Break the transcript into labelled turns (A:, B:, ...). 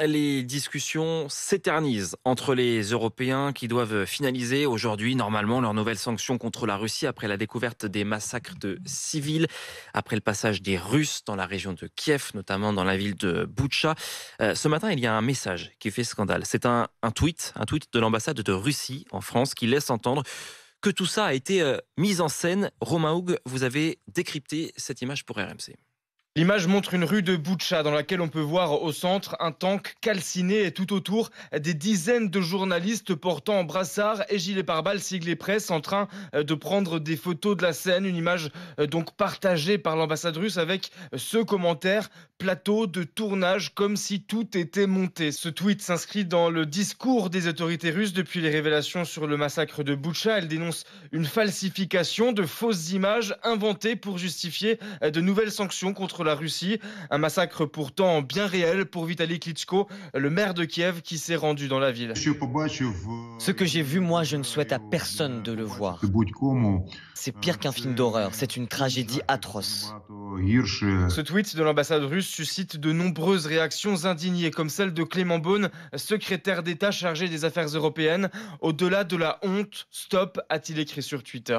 A: les discussions s'éternisent entre les Européens qui doivent finaliser aujourd'hui normalement leurs nouvelles sanctions contre la Russie après la découverte des massacres de civils, après le passage des Russes dans la région de Kiev, notamment dans la ville de Boutcha. Euh, ce matin, il y a un message qui fait scandale. C'est un, tweet, un tweet de l'ambassade de Russie en France qui laisse entendre que tout ça a été euh, mis en scène. Romain Houg, vous avez décrypté cette image pour RMC.
B: L'image montre une rue de Boucha dans laquelle on peut voir au centre un tank calciné et tout autour des dizaines de journalistes portant brassard et gilets pare-balles siglés presse en train euh, de prendre des photos de la scène. Une image euh, donc partagée par l'ambassade russe avec euh, ce commentaire plateau de tournage comme si tout était monté. Ce tweet s'inscrit dans le discours des autorités russes depuis les révélations sur le massacre de Butcha. Elle dénonce une falsification de fausses images inventées pour justifier de nouvelles sanctions contre la Russie. Un massacre pourtant bien réel pour Vitaly Klitschko, le maire de Kiev qui s'est rendu dans la ville. Ce que j'ai vu, moi, je ne souhaite à
C: personne de le voir. C'est pire qu'un film d'horreur, c'est une tragédie atroce.
D: Ce
B: tweet de l'ambassade russe suscite de nombreuses réactions indignées, comme celle de Clément Beaune, secrétaire d'État chargé des affaires européennes. Au-delà de la honte, stop, a-t-il écrit sur Twitter.